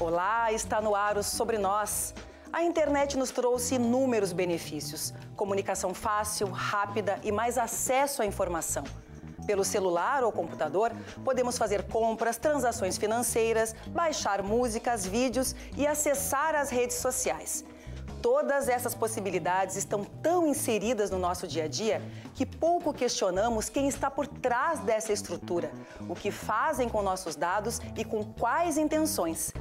Olá, está no ar o Sobre Nós. A internet nos trouxe inúmeros benefícios: comunicação fácil, rápida e mais acesso à informação. Pelo celular ou computador, podemos fazer compras, transações financeiras, baixar músicas, vídeos e acessar as redes sociais. Todas essas possibilidades estão tão inseridas no nosso dia a dia que pouco questionamos quem está por trás dessa estrutura, o que fazem com nossos dados e com quais intenções.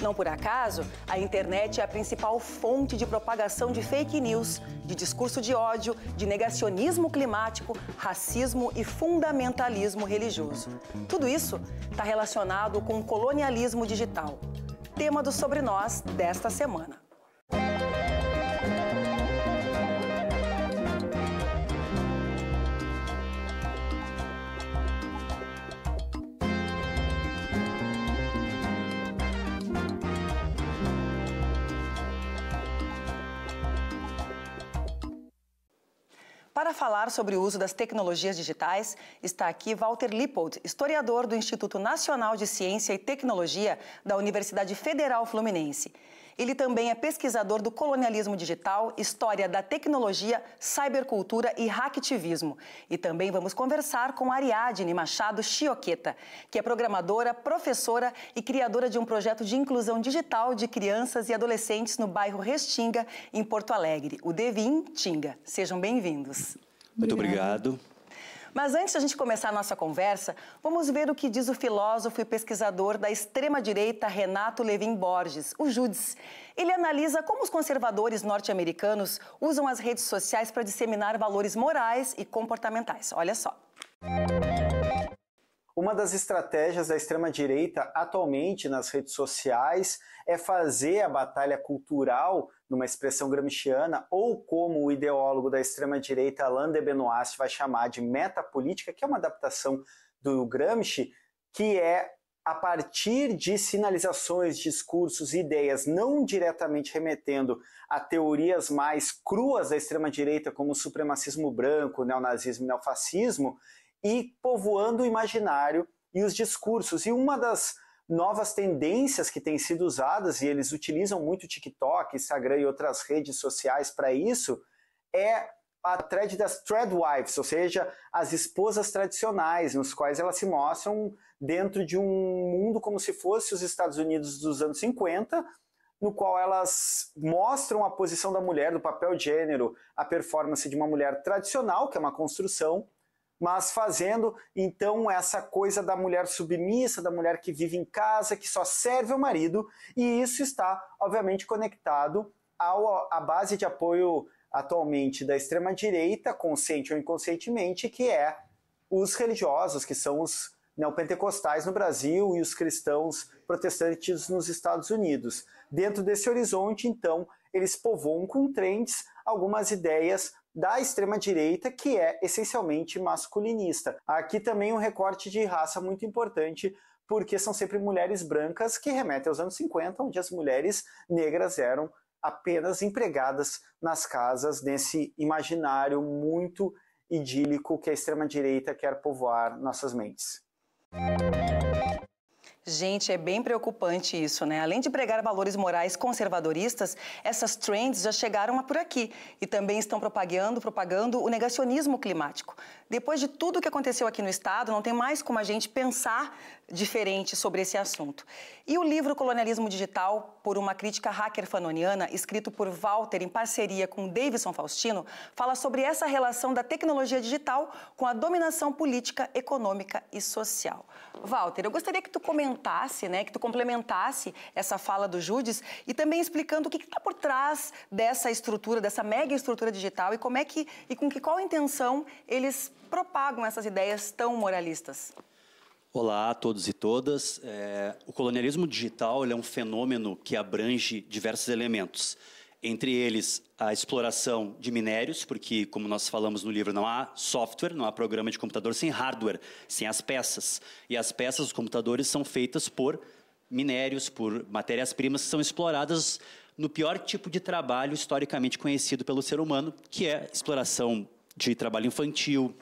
Não por acaso, a internet é a principal fonte de propagação de fake news, de discurso de ódio, de negacionismo climático, racismo e fundamentalismo religioso. Tudo isso está relacionado com o colonialismo digital, tema do Sobre Nós desta semana. Para falar sobre o uso das tecnologias digitais, está aqui Walter Lippold, historiador do Instituto Nacional de Ciência e Tecnologia da Universidade Federal Fluminense. Ele também é pesquisador do colonialismo digital, história da tecnologia, cybercultura e hacktivismo. E também vamos conversar com Ariadne Machado Chioqueta, que é programadora, professora e criadora de um projeto de inclusão digital de crianças e adolescentes no bairro Restinga, em Porto Alegre, o Devin Tinga. Sejam bem-vindos. Muito obrigado. Mas antes a gente começar a nossa conversa, vamos ver o que diz o filósofo e pesquisador da extrema-direita Renato Levin Borges, o Judes. Ele analisa como os conservadores norte-americanos usam as redes sociais para disseminar valores morais e comportamentais. Olha só. Uma das estratégias da extrema-direita atualmente nas redes sociais é fazer a batalha cultural, numa expressão gramsciana, ou como o ideólogo da extrema-direita Alain de Benoist vai chamar de metapolítica, que é uma adaptação do Gramsci, que é a partir de sinalizações, discursos ideias, não diretamente remetendo a teorias mais cruas da extrema-direita, como o supremacismo branco, neonazismo e neofascismo, e povoando o imaginário e os discursos. E uma das novas tendências que têm sido usadas, e eles utilizam muito TikTok, Instagram e outras redes sociais para isso, é a thread das threadwives, ou seja, as esposas tradicionais, nos quais elas se mostram dentro de um mundo como se fosse os Estados Unidos dos anos 50, no qual elas mostram a posição da mulher, do papel gênero, a performance de uma mulher tradicional, que é uma construção, mas fazendo então essa coisa da mulher submissa, da mulher que vive em casa, que só serve ao marido, e isso está, obviamente, conectado ao, à base de apoio atualmente da extrema-direita, consciente ou inconscientemente, que é os religiosos, que são os neopentecostais no Brasil e os cristãos protestantes nos Estados Unidos. Dentro desse horizonte, então, eles povoam com trends algumas ideias da extrema-direita, que é essencialmente masculinista. Aqui também um recorte de raça muito importante, porque são sempre mulheres brancas que remetem aos anos 50, onde as mulheres negras eram apenas empregadas nas casas, nesse imaginário muito idílico que a extrema-direita quer povoar nossas mentes. Gente, é bem preocupante isso, né? Além de pregar valores morais conservadoristas, essas trends já chegaram por aqui e também estão propagando, propagando o negacionismo climático. Depois de tudo o que aconteceu aqui no estado, não tem mais como a gente pensar diferente sobre esse assunto. E o livro Colonialismo Digital, por uma crítica hacker fanoniana, escrito por Walter em parceria com Davidson Faustino, fala sobre essa relação da tecnologia digital com a dominação política, econômica e social. Walter, eu gostaria que tu comentasse, né, que tu complementasse essa fala do Judes e também explicando o que está por trás dessa estrutura, dessa mega estrutura digital e como é que e com que qual intenção eles propagam essas ideias tão moralistas. Olá a todos e todas. É, o colonialismo digital é um fenômeno que abrange diversos elementos, entre eles a exploração de minérios, porque, como nós falamos no livro, não há software, não há programa de computador sem hardware, sem as peças. E as peças dos computadores são feitas por minérios, por matérias-primas que são exploradas no pior tipo de trabalho historicamente conhecido pelo ser humano, que é exploração de trabalho infantil,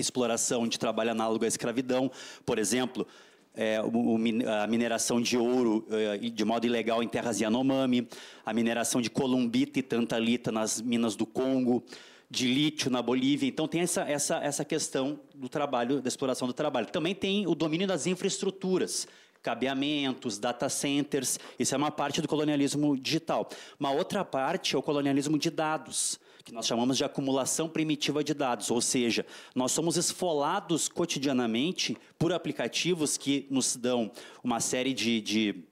exploração de trabalho análogo à escravidão, por exemplo, é, o, a mineração de ouro é, de modo ilegal em terras Yanomami, a mineração de columbita e tantalita nas minas do Congo, de lítio na Bolívia. Então, tem essa, essa, essa questão do trabalho, da exploração do trabalho. Também tem o domínio das infraestruturas, cabeamentos, data centers. Isso é uma parte do colonialismo digital. Uma outra parte é o colonialismo de dados que nós chamamos de acumulação primitiva de dados, ou seja, nós somos esfolados cotidianamente por aplicativos que nos dão uma série de, de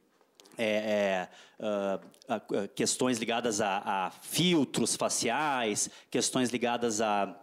é, é, uh, questões ligadas a, a filtros faciais, questões ligadas a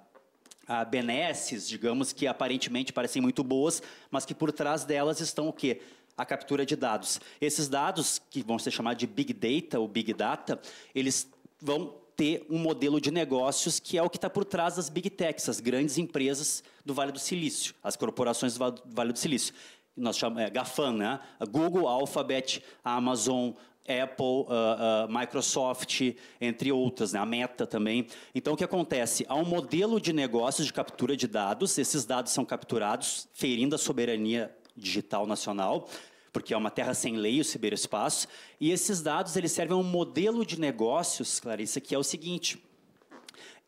a benesses, digamos, que aparentemente parecem muito boas, mas que por trás delas estão o quê? A captura de dados. Esses dados, que vão ser chamados de Big Data ou Big Data, eles vão ter um modelo de negócios que é o que está por trás das big techs, as grandes empresas do Vale do Silício, as corporações do Vale do Silício. Nós chamamos, é, GAFAM, né? Google, Alphabet, Amazon, Apple, uh, uh, Microsoft, entre outras, né? a Meta também. Então, o que acontece? Há um modelo de negócios de captura de dados, esses dados são capturados, ferindo a soberania digital nacional, porque é uma terra sem lei, o ciberespaço, e esses dados eles servem a um modelo de negócios, Clarissa, que é o seguinte: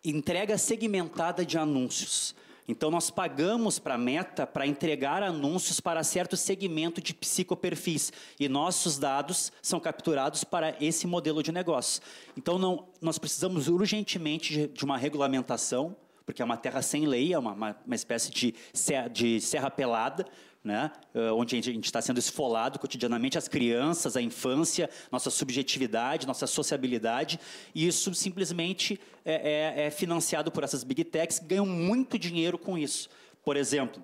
entrega segmentada de anúncios. Então, nós pagamos para a Meta para entregar anúncios para certo segmento de psicoperfis. E nossos dados são capturados para esse modelo de negócio. Então, não, nós precisamos urgentemente de uma regulamentação, porque é uma terra sem lei, é uma, uma, uma espécie de de serra pelada né? Eh, onde a gente está sendo esfolado cotidianamente, as crianças, a infância, nossa subjetividade, nossa sociabilidade, e isso simplesmente é, é, é financiado por essas big techs que ganham muito dinheiro com isso. Por exemplo,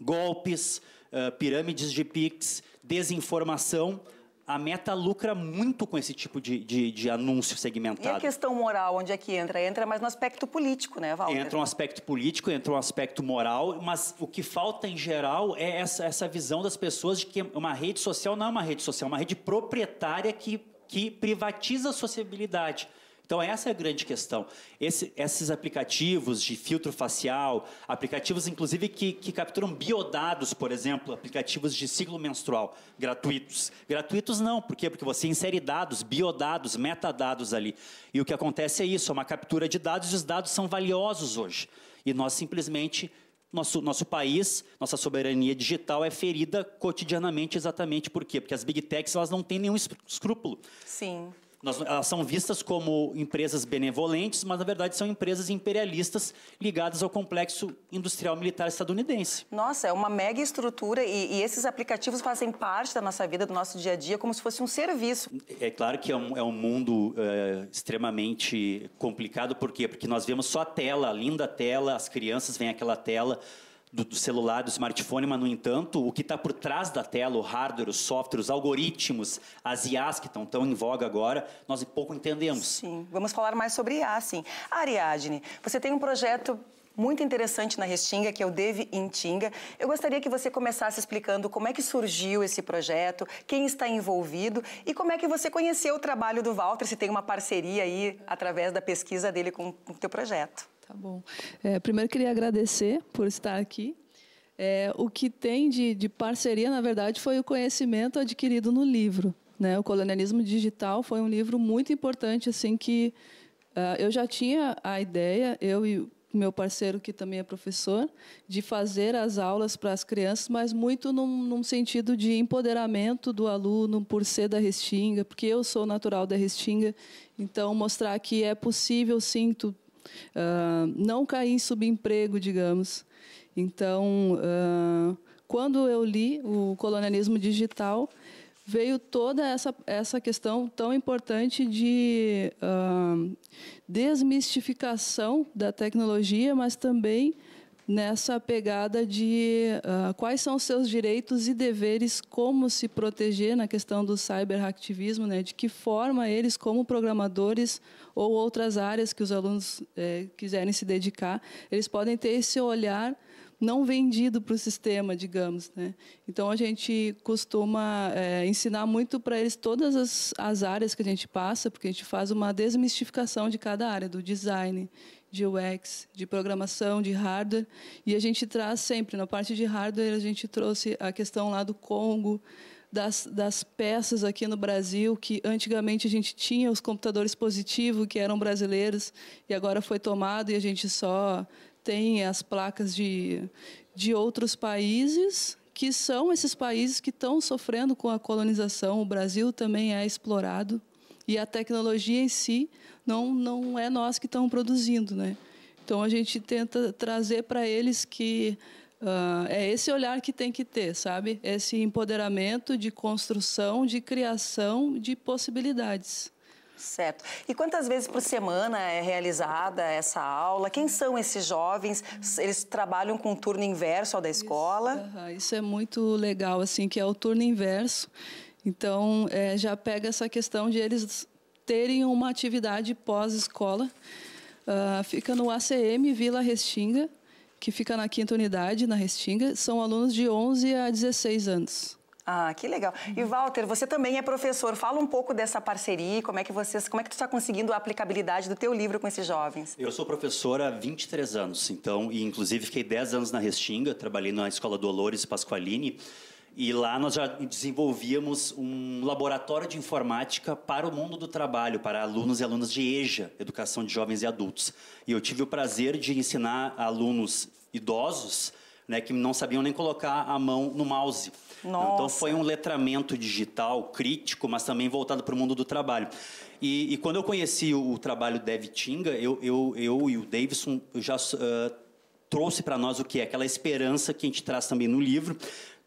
golpes, eh, pirâmides de PIX, desinformação, a Meta lucra muito com esse tipo de, de, de, anúncio segmentado. E a questão moral, onde é que entra? Entra mais no aspecto político, né, Walter? Entra um aspecto político, entra um aspecto moral, mas o que falta em geral é essa, essa visão das pessoas de que uma rede social não é uma rede social, é uma rede proprietária que, que privatiza a sociabilidade. Então, essa é a grande questão. Esse, esses aplicativos de filtro facial, aplicativos, inclusive, que, que capturam biodados, por exemplo, aplicativos de ciclo menstrual, gratuitos. Gratuitos não, por quê? Porque você insere dados, biodados, metadados ali. E o que acontece é isso, é uma captura de dados, e os dados são valiosos hoje. E nós simplesmente nosso, nosso país, nossa soberania digital é ferida cotidianamente exatamente por quê? Porque as big techs elas não têm nenhum escrúpulo. Sim. Nós, elas são vistas como empresas benevolentes, mas na verdade são empresas imperialistas ligadas ao complexo industrial militar estadunidense. Nossa, é uma mega estrutura e, e esses aplicativos fazem parte da nossa vida, do nosso dia a dia, como se fosse um serviço. É claro que é um, é um mundo é, extremamente complicado, por quê? Porque nós vemos só a tela, a linda tela, as crianças veem aquela tela do, do celular, do smartphone, mas, no entanto, o que está por trás da tela, o hardware, o software, os algoritmos, as IAs que estão tão em voga agora, nós pouco entendemos. Sim, vamos falar mais sobre IA, sim. Ariadne, você tem um projeto muito interessante na Restinga, que é o Deve Intinga. Eu gostaria que você começasse explicando como é que surgiu esse projeto, quem está envolvido e como é que você conheceu o trabalho do Walter, se tem uma parceria aí através da pesquisa dele com o teu projeto. Tá bom. É, primeiro, queria agradecer por estar aqui. É, o que tem de, de parceria, na verdade, foi o conhecimento adquirido no livro. Né? O Colonialismo Digital foi um livro muito importante, assim que uh, eu já tinha a ideia, eu e meu parceiro, que também é professor, de fazer as aulas para as crianças, mas muito num, num, sentido de empoderamento do aluno por ser da Restinga, porque eu sou natural da Restinga, então mostrar que é possível, sim, tu uh, não cair em subemprego, digamos. Então, uh, quando eu li o colonialismo digital, veio toda essa, essa questão tão importante de uh, desmistificação da tecnologia, mas também nessa pegada de uh, quais são os seus direitos e deveres, como se proteger na questão do cyberactivismo, né? de que forma eles, como programadores ou outras áreas que os alunos eh, quiserem se dedicar, eles podem ter esse olhar não vendido para o sistema, digamos. Né? Então, a gente costuma é, ensinar muito para eles todas as, as, áreas que a gente passa, porque a gente faz uma desmistificação de cada área, do design, de UX, de programação, de hardware, e a gente traz sempre, na parte de hardware, a gente trouxe a questão lá do Congo, das, das, peças aqui no Brasil, que antigamente a gente tinha os computadores positivos, que eram brasileiros, e agora foi tomado, e a gente só tem as placas de, de outros países, que são esses países que estão sofrendo com a colonização. O Brasil também é explorado e a tecnologia em si não, não é nós que estamos produzindo. Né? Então, a gente tenta trazer para eles que uh, é esse olhar que tem que ter, sabe? Esse empoderamento de construção, de criação de possibilidades. Certo. E quantas vezes por semana é realizada essa aula? Quem são esses jovens? Eles trabalham com o turno inverso ao da escola? Isso, uh -huh. Isso é muito legal, assim, que é o turno inverso então, é, já pega essa questão de eles terem uma atividade pós-escola. Uh, fica no ACM Vila Restinga, que fica na quinta unidade, na Restinga. São alunos de 11 a 16 anos. Ah, que legal. E Walter, você também é professor. Fala um pouco dessa parceria, como é que vocês, como é que tu está conseguindo a aplicabilidade do teu livro com esses jovens? Eu sou professora há 23 anos, então, e inclusive fiquei 10 anos na Restinga, trabalhei na Escola Dolores Pasqualini. E lá nós já desenvolvíamos um laboratório de informática para o mundo do trabalho, para alunos e alunas de EJA, Educação de Jovens e Adultos. E eu tive o prazer de ensinar alunos idosos né, que não sabiam nem colocar a mão no mouse. Então, Nossa. Então foi um letramento digital crítico, mas também voltado para o mundo do trabalho. E, e quando eu conheci o, o trabalho Dev Tinga, eu, eu, eu, e o Davidson já uh, trouxe para nós o que é aquela esperança que a gente traz também no livro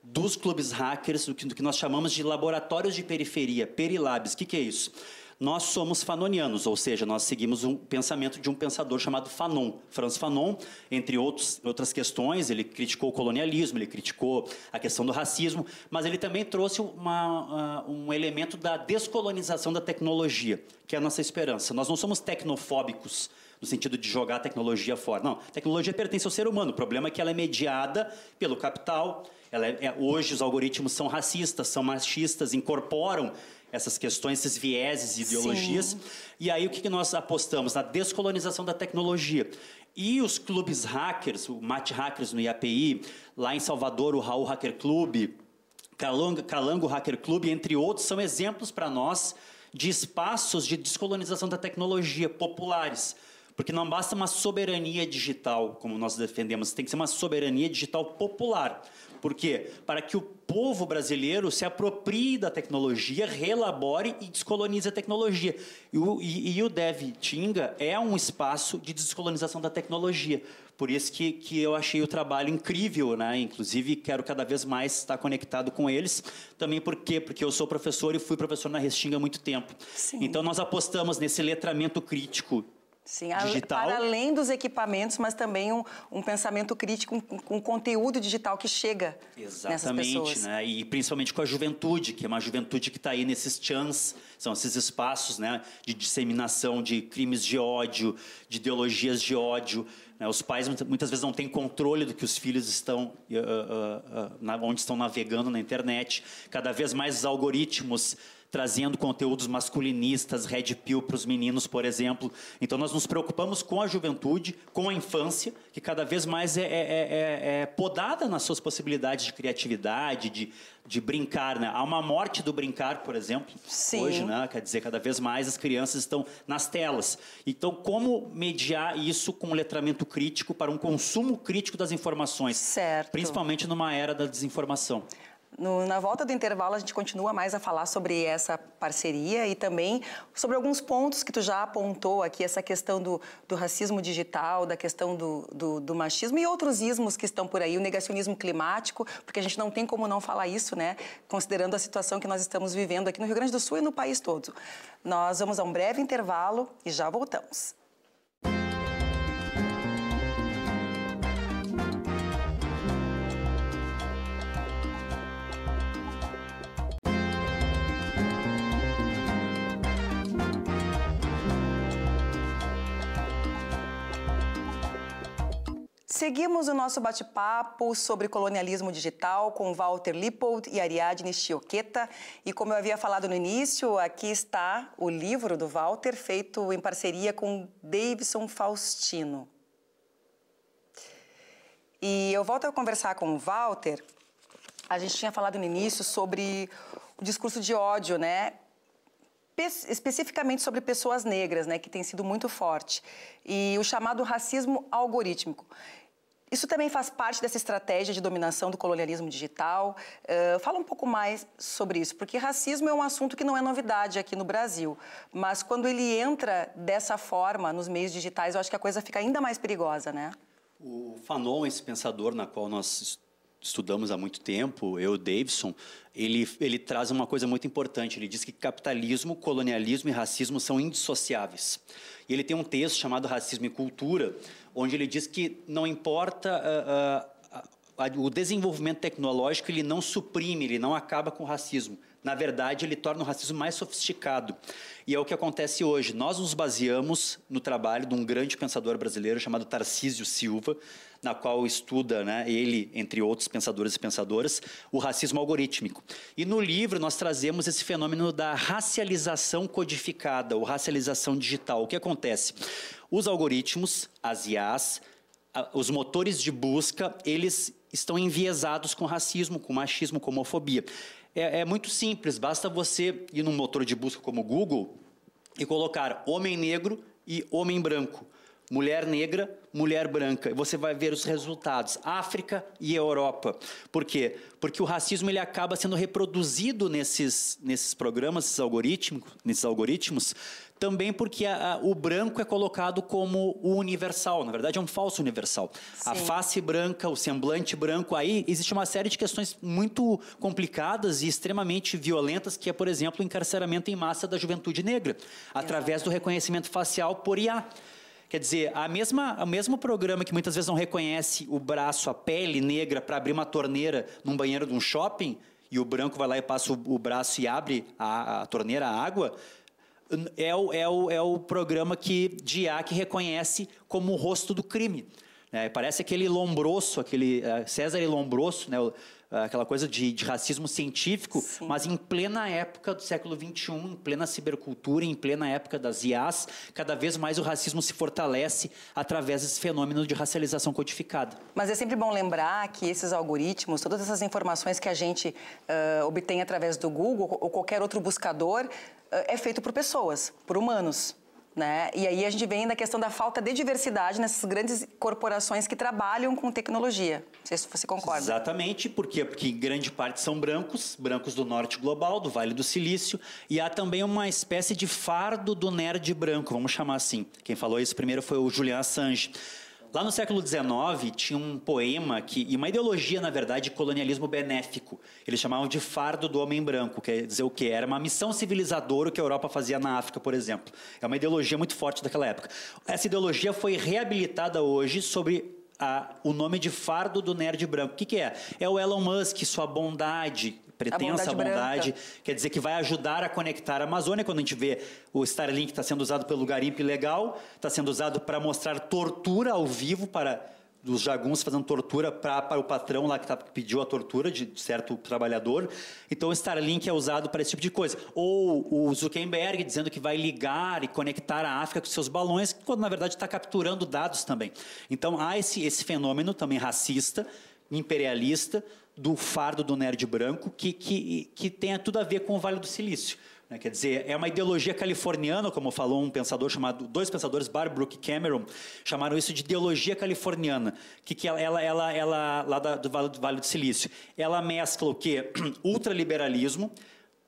dos clubes hackers, do que, do que nós chamamos de laboratórios de periferia, Perilabs. O que, que é isso? Nós somos fanonianos, ou seja, nós seguimos um pensamento de um pensador chamado Fanon, Franz Fanon, entre outros, outras questões. Ele criticou o colonialismo, ele criticou a questão do racismo, mas ele também trouxe uma, uh, um elemento da descolonização da tecnologia, que é a nossa esperança. Nós não somos tecnofóbicos, no sentido de jogar a tecnologia fora. Não, a tecnologia pertence ao ser humano. O problema é que ela é mediada pelo capital. Ela é, é, hoje os algoritmos são racistas, são machistas, incorporam essas questões, esses vieses, ideologias. Sim. E aí o que, que nós apostamos? Na descolonização da tecnologia. E os clubes hackers, o Mate Hackers no IAPI, lá em Salvador, o Raul Hacker Club, Calango, Calango Hacker Club, entre outros, são exemplos para nós de espaços de descolonização da tecnologia populares porque não basta uma soberania digital, como nós defendemos, tem que ser uma soberania digital popular. Por quê? Para que o povo brasileiro se aproprie da tecnologia, relabore e descolonize a tecnologia. E o, e, e o DevTinga é um espaço de descolonização da tecnologia. Por isso que, que eu achei o trabalho incrível, né? Inclusive, quero cada vez mais estar conectado com eles. Também por quê? Porque eu sou professor e fui professor na Restinga há muito tempo. Sim. Então, nós apostamos nesse letramento crítico Sim, digital. para além dos equipamentos, mas também um, um pensamento crítico, um, um, conteúdo digital que chega Exatamente, nessas pessoas. Né? E principalmente com a juventude, que é uma juventude que está aí nesses chans, são esses espaços né, de disseminação de crimes de ódio, de ideologias de ódio. Né? Os pais muitas vezes não têm controle do que os filhos estão, uh, uh, uh, na, onde estão navegando na internet. Cada vez mais os algoritmos trazendo conteúdos masculinistas, red pill para os meninos, por exemplo. Então nós nos preocupamos com a juventude, com a infância, que cada vez mais é, é, é, é, é podada nas suas possibilidades de criatividade, de, de brincar. Né? Há uma morte do brincar, por exemplo, Sim. hoje, né? quer dizer, cada vez mais as crianças estão nas telas. Então, como mediar isso com um letramento crítico para um consumo crítico das informações? Certo. Principalmente numa era da desinformação. No, na volta do intervalo, a gente continua mais a falar sobre essa parceria e também sobre alguns pontos que tu já apontou aqui, essa questão do, do racismo digital, da questão do, do, do, machismo e outros ismos que estão por aí, o negacionismo climático, porque a gente não tem como não falar isso, né? Considerando a situação que nós estamos vivendo aqui no Rio Grande do Sul e no país todo. Nós vamos a um breve intervalo e já voltamos. Seguimos o nosso bate-papo sobre colonialismo digital com Walter Lippold e Ariadne Chioqueta. E como eu havia falado no início, aqui está o livro do Walter, feito em parceria com Davidson Faustino. E eu volto a conversar com o Walter. A gente tinha falado no início sobre o discurso de ódio, né? especificamente sobre pessoas negras, né, que tem sido muito forte, e o chamado racismo algorítmico. Isso também faz parte dessa estratégia de dominação do colonialismo digital. Uh, fala um pouco mais sobre isso, porque racismo é um assunto que não é novidade aqui no Brasil. Mas quando ele entra dessa forma nos meios digitais, eu acho que a coisa fica ainda mais perigosa, né? O Fanon, esse pensador na qual nós estudamos há muito tempo, eu, Davidson, ele, ele traz uma coisa muito importante. Ele diz que capitalismo, colonialismo e racismo são indissociáveis. E ele tem um texto chamado Racismo e Cultura, onde ele diz que não importa. Uh, uh, o desenvolvimento tecnológico ele não suprime, ele não acaba com o racismo. Na verdade, ele torna o racismo mais sofisticado. E é o que acontece hoje. Nós nos baseamos no trabalho de um grande pensador brasileiro chamado Tarcísio Silva, na qual estuda né, ele, entre outros pensadores e pensadoras, o racismo algorítmico. E no livro nós trazemos esse fenômeno da racialização codificada, ou racialização digital. O que acontece? Os algoritmos, as IAs, os motores de busca, eles estão enviesados com racismo, com machismo, com homofobia. É, é, muito simples, basta você ir num motor de busca como o Google e colocar homem negro e homem branco mulher negra, mulher branca. Você vai ver os resultados, África e Europa. Por quê? Porque o racismo ele acaba sendo reproduzido nesses, nesses programas, nesses algoritmos, nesses algoritmos também porque a, a, o branco é colocado como o universal. Na verdade, é um falso universal. Sim. A face branca, o semblante branco, aí existe uma série de questões muito complicadas e extremamente violentas, que é, por exemplo, o encarceramento em massa da juventude negra, através do reconhecimento facial por IA. Quer dizer, a mesma, o mesmo programa que muitas vezes não reconhece o braço, a pele negra para abrir uma torneira num banheiro de um shopping, e o branco vai lá e passa o, o braço e abre a, a torneira, a água, é o, é, o, é o programa que de que reconhece como o rosto do crime. Né? Parece aquele lombroso, aquele uh, César e lombroso, né? Eh, aquela coisa de, de racismo científico, Sim. mas em plena época do século XXI, em plena cibercultura, em plena época das IAs, cada vez mais o racismo se fortalece através desse fenômeno de racialização codificada. Mas é sempre bom lembrar que esses algoritmos, todas essas informações que a gente uh, obtém através do Google ou qualquer outro buscador, uh, é feito por pessoas, por humanos. Né? E aí a gente vem na questão da falta de diversidade nessas grandes corporações que trabalham com tecnologia. Não sei se você concorda. Exatamente, porque porque grande parte são brancos, brancos do norte global, do Vale do Silício, e há também uma espécie de fardo do nerd branco, vamos chamar assim. Quem falou isso primeiro foi o Julian Assange. Lá no século XIX, tinha um poema que, e uma ideologia, na verdade, de colonialismo benéfico. Eles chamavam de fardo do homem branco, quer dizer o que Era uma missão civilizadora o que a Europa fazia na África, por exemplo. É uma ideologia muito forte daquela época. Essa ideologia foi reabilitada hoje sobre a, o nome de fardo do nerd branco. O que, que, é? É o Elon Musk, sua bondade, pretensa a bondade, bondade quer dizer que vai ajudar a conectar a Amazônia. Quando a gente vê o Starlink está sendo usado pelo garimpo ilegal, está sendo usado para mostrar tortura ao vivo para os jagunços fazendo tortura pra, para o patrão lá que, tá, que pediu a tortura de certo trabalhador. Então, o Starlink é usado para esse tipo de coisa. Ou o Zuckerberg dizendo que vai ligar e conectar a África com seus balões, quando na verdade está capturando dados também. Então, há esse, esse fenômeno também racista, imperialista, do fardo do nerd branco que, que, que tenha tudo a ver com o Vale do Silício. Né? Quer dizer, é uma ideologia californiana, como falou um pensador chamado, dois pensadores, Barbrook e Cameron, chamaram isso de ideologia californiana, que, que ela, ela, ela, ela lá da, do, vale, do Vale do Silício, ela mescla o quê? Ultraliberalismo,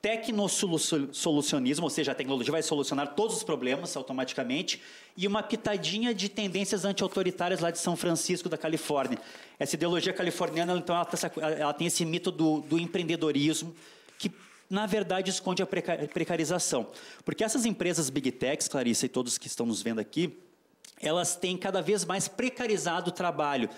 tecnosolucionismo, ou seja, a tecnologia vai solucionar todos os problemas automaticamente, e uma pitadinha de tendências anti-autoritárias lá de São Francisco, da Califórnia. Essa ideologia californiana, então, ela, tá tem esse mito do, do, empreendedorismo, que, na verdade, esconde a precarização. Porque essas empresas big techs, Clarice, e todos que estão nos vendo aqui, elas têm cada vez mais precarizado o trabalho.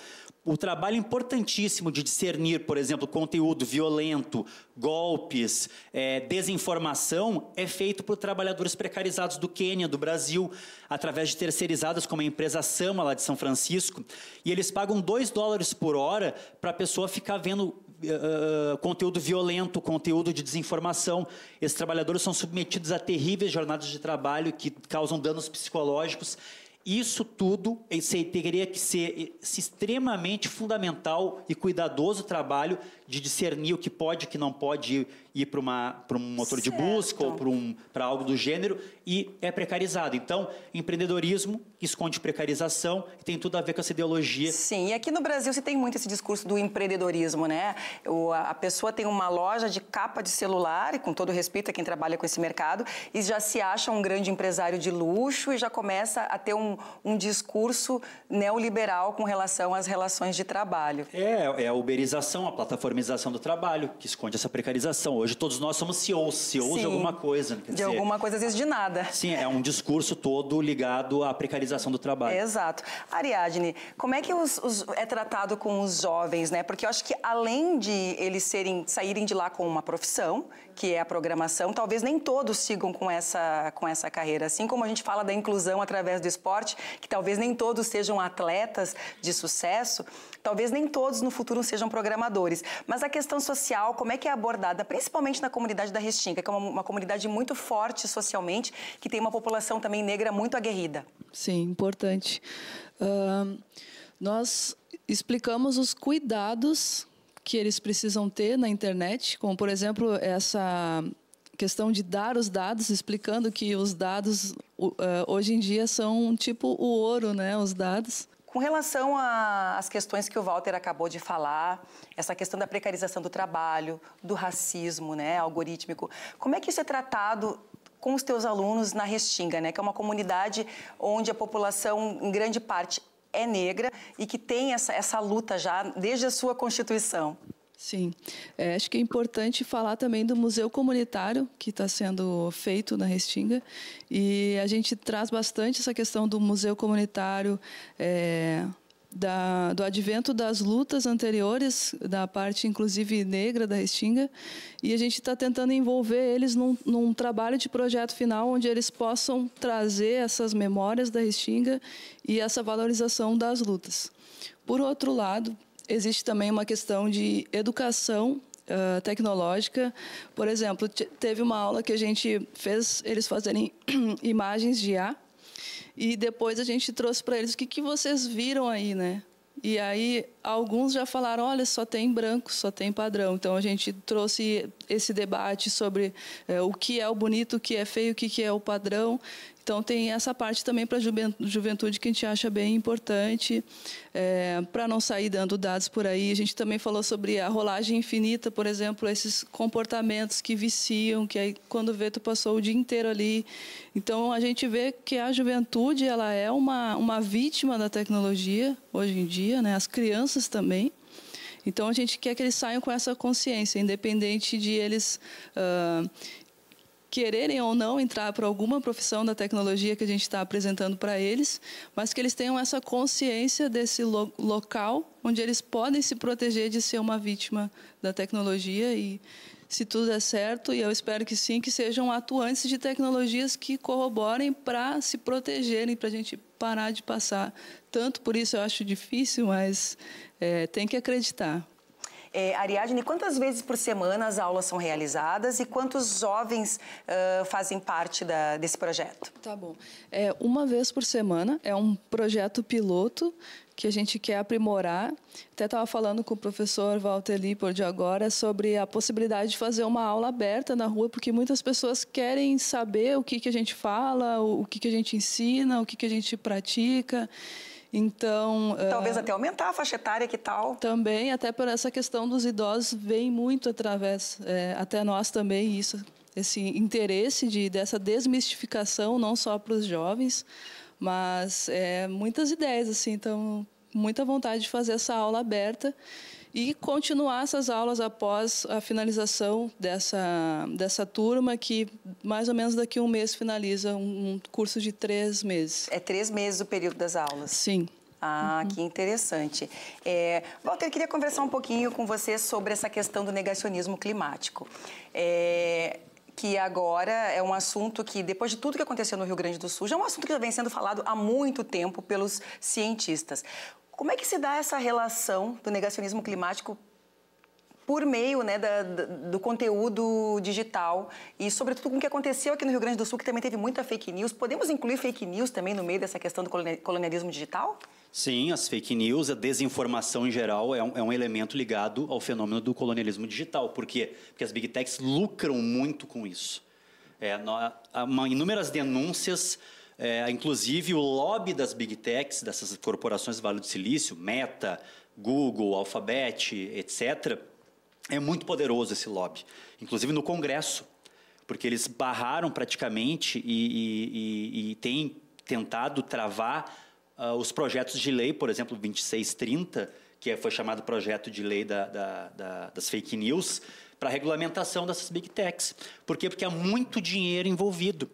O trabalho importantíssimo de discernir, por exemplo, conteúdo violento, golpes, é, desinformação, é feito por trabalhadores precarizados do Quênia, do Brasil, através de terceirizadas, como a empresa Sama, lá de São Francisco. E eles pagam 2 dólares por hora para a pessoa ficar vendo Uh, conteúdo violento, conteúdo de desinformação. Esses trabalhadores são submetidos a terríveis jornadas de trabalho que causam danos psicológicos isso tudo teria que ser extremamente fundamental e cuidadoso o trabalho de discernir o que pode e o que não pode ir, ir para um motor certo. de busca ou para um, algo do gênero e é precarizado. Então, empreendedorismo esconde precarização e tem tudo a ver com essa ideologia. Sim, e aqui no Brasil se tem muito esse discurso do empreendedorismo, né? O, a pessoa tem uma loja de capa de celular, e com todo respeito a quem trabalha com esse mercado, e já se acha um grande empresário de luxo e já começa a ter um um, discurso neoliberal com relação às relações de trabalho. É, é a uberização, a plataformização do trabalho, que esconde essa precarização. Hoje todos nós somos CEOs, CEOs sim, de alguma coisa. de dizer, alguma coisa, às vezes de nada. Sim, é um discurso todo ligado à precarização do trabalho. É, exato. Ariadne, como é que os, os, é tratado com os jovens, né? Porque eu acho que além de eles serem, saírem de lá com uma profissão, que é a programação. Talvez nem todos sigam com essa, com essa carreira. Assim como a gente fala da inclusão através do esporte, que talvez nem todos sejam atletas de sucesso, talvez nem todos no futuro sejam programadores. Mas a questão social, como é que é abordada, principalmente na comunidade da Restinga, que é uma, uma comunidade muito forte socialmente, que tem uma população também negra muito aguerrida. Sim, importante. Uh, nós explicamos os cuidados que eles precisam ter na internet, como por exemplo essa questão de dar os dados, explicando que os dados é, hoje em dia são tipo o ouro, né? Os dados. Com relação às questões que o Walter acabou de falar, essa questão da precarização do trabalho, do racismo, né, algorítmico, como é que isso é tratado com os teus alunos na Restinga, né, que é uma comunidade onde a população, em grande parte, é negra e que tem essa, essa luta já desde a sua constituição. Sim, é, acho que é importante falar também do museu comunitário que está sendo feito na Restinga e a gente traz bastante essa questão do museu comunitário, é, da, do advento das lutas anteriores, da parte inclusive negra da Restinga, e a gente está tentando envolver eles num, num, trabalho de projeto final onde eles possam trazer essas memórias da Restinga e essa valorização das lutas. Por outro lado, existe também uma questão de educação uh, tecnológica. Por exemplo, teve uma aula que a gente fez eles fazerem imagens de A e depois a gente trouxe para eles o que, que vocês viram aí, né? E aí alguns já falaram, olha, só tem branco, só tem padrão. Então a gente trouxe esse debate sobre é, o que é o bonito, o que é feio, o que, que é o padrão. Então tem essa parte também para a juventude que a gente acha bem importante, é, para não sair dando dados por aí. A gente também falou sobre a rolagem infinita, por exemplo, esses comportamentos que viciam, que aí quando vê tu passou o dia inteiro ali. Então a gente vê que a juventude ela é uma, uma vítima da tecnologia hoje em dia, né? as crianças também. Então a gente quer que eles saiam com essa consciência, independente de eles uh, quererem ou não entrar para alguma profissão da tecnologia que a gente está apresentando para eles, mas que eles tenham essa consciência desse lo local onde eles podem se proteger de ser uma vítima da tecnologia e se tudo é certo, e eu espero que sim, que sejam atuantes de tecnologias que corroborem para se protegerem, para a gente parar de passar. Tanto por isso eu acho difícil, mas é, tem que acreditar. É, Ariadne, quantas vezes por semana as aulas são realizadas e quantos jovens uh, fazem parte da, desse projeto? Tá bom. É, uma vez por semana, é um projeto piloto que a gente quer aprimorar. Até estava falando com o professor Walter de agora sobre a possibilidade de fazer uma aula aberta na rua, porque muitas pessoas querem saber o que, que a gente fala, o que, que a gente ensina, o que, que a gente pratica. Então... Eh, Talvez uh, até aumentar a faixa etária, que tal? Também, até por essa questão dos idosos, vem muito através, é, até nós também, isso, esse interesse de, dessa desmistificação, não só para os jovens, mas é, muitas ideias, assim, então muita vontade de fazer essa aula aberta e continuar essas aulas após a finalização dessa, dessa turma, que mais ou menos daqui a um mês finaliza um curso de três meses. É três meses o período das aulas? Sim. Ah, uhum. que interessante. É, Walter, eu queria conversar um pouquinho com você sobre essa questão do negacionismo climático. É, que agora é um assunto que, depois de tudo que aconteceu no Rio Grande do Sul, já é um assunto que já vem sendo falado há muito tempo pelos cientistas. Como é que se dá essa relação do negacionismo climático por meio né, da, do conteúdo digital e, sobretudo, com o que aconteceu aqui no Rio Grande do Sul, que também teve muita fake news. Podemos incluir fake news também no meio dessa questão do colonialismo digital? Sim, as fake news, a desinformação em geral é um, é um elemento ligado ao fenômeno do colonialismo digital. Por quê? Porque as big techs lucram muito com isso. É, uma, inúmeras denúncias é, inclusive, o lobby das big techs, dessas corporações de Vale do Silício, Meta, Google, Alphabet, etc., é muito poderoso esse lobby. Inclusive no Congresso, porque eles barraram praticamente e, e, e, e têm tentado travar uh, os projetos de lei, por exemplo, 2630, que é, foi chamado projeto de lei da, da, da, das fake news, para regulamentação dessas big techs. Por quê? Porque há muito dinheiro envolvido.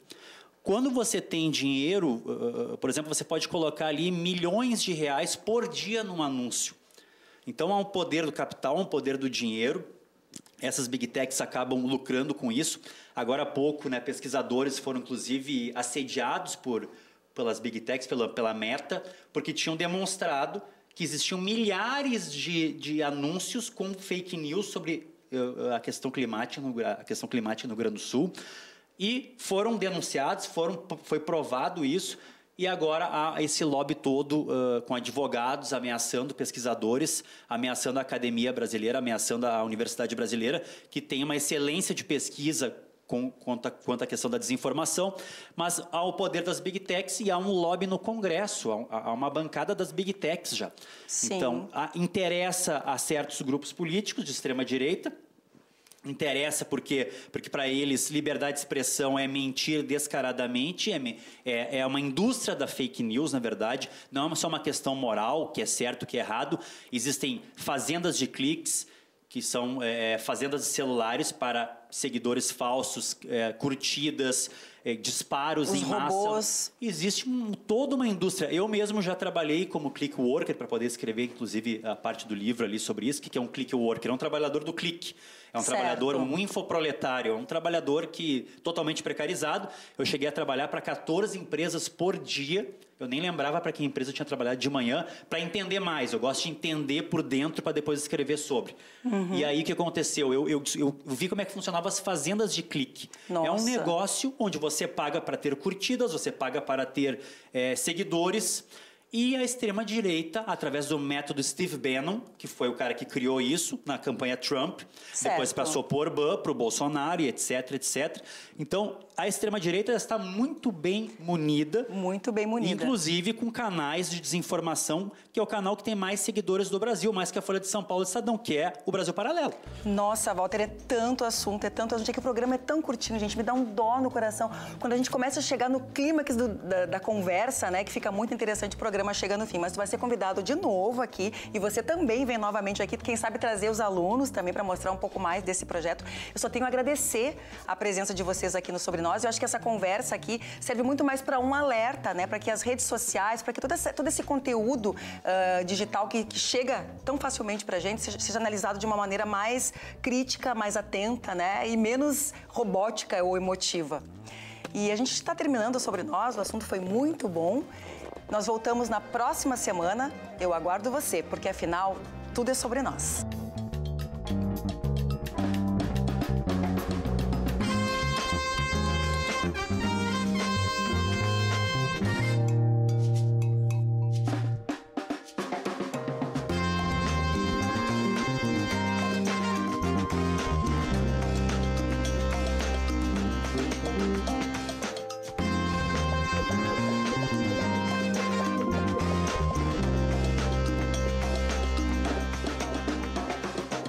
Quando você tem dinheiro, uh, uh, por exemplo, você pode colocar ali milhões de reais por dia num anúncio. Então há um poder do capital, um poder do dinheiro. Essas big techs acabam lucrando com isso. Agora há pouco, né, pesquisadores foram inclusive assediados por pelas big techs, pela, pela meta, porque tinham demonstrado que existiam milhares de, de anúncios com fake news sobre uh, uh, a questão climática no, a questão climática no Rio Grande do Sul e foram denunciados, foram, foi provado isso, e agora há esse lobby todo uh, com advogados ameaçando pesquisadores, ameaçando a academia brasileira, ameaçando a universidade brasileira, que tem uma excelência de pesquisa com, quanto, a, quanto à questão da desinformação, mas há o poder das big techs e há um lobby no Congresso, há, há uma bancada das big techs já. Sim. Então, a, interessa a certos grupos políticos de extrema direita, interessa porque porque para eles liberdade de expressão é mentir descaradamente é, é, é uma indústria da fake news na verdade não é só uma questão moral que é certo que é errado existem fazendas de cliques que são é, é, fazendas de celulares para seguidores falsos, é, curtidas, é, disparos Os em massa. Robôs. Existe um, toda uma indústria. Eu mesmo já trabalhei como click worker para poder escrever, inclusive, a parte do livro ali sobre isso, que é um click worker, é um trabalhador do clique. É um certo. trabalhador, um infoproletário, é um trabalhador que totalmente precarizado. Eu cheguei a trabalhar para 14 empresas por dia. Eu nem lembrava para que empresa eu tinha trabalhado de manhã para entender mais. Eu gosto de entender por dentro para depois escrever sobre. Uhum. E aí o que aconteceu? Eu, eu, eu, vi como é que funcionavam as fazendas de clique. Nossa. É um negócio onde você paga para ter curtidas, você paga para ter é, seguidores. E a extrema-direita, através do método Steve Bannon, que foi o cara que criou isso na campanha Trump, certo. depois passou por Orbán, para o Bolsonaro etc, etc. Então, a extrema-direita está muito bem munida. Muito bem munida. Inclusive com canais de desinformação, que é o canal que tem mais seguidores do Brasil, mais que a Folha de São Paulo e Estadão, que é o Brasil Paralelo. Nossa, Walter, é tanto assunto, é tanto assunto. É que o programa é tão curtinho, gente, me dá um dó no coração. Quando a gente começa a chegar no clímax do, da, da conversa, né, que fica muito interessante o programa programa chega no fim, mas tu vai ser convidado de novo aqui e você também vem novamente aqui, quem sabe trazer os alunos também para mostrar um pouco mais desse projeto. Eu só tenho a agradecer a presença de vocês aqui no Sobre Nós. Eu acho que essa conversa aqui serve muito mais para um alerta, né? Para que as redes sociais, para que todo esse, todo esse conteúdo uh, digital que, que, chega tão facilmente para a gente seja, seja analisado de uma maneira mais crítica, mais atenta, né? E menos robótica ou emotiva. E a gente está terminando sobre nós, o assunto foi muito bom. Nós voltamos na próxima semana. Eu aguardo você, porque afinal, tudo é sobre nós.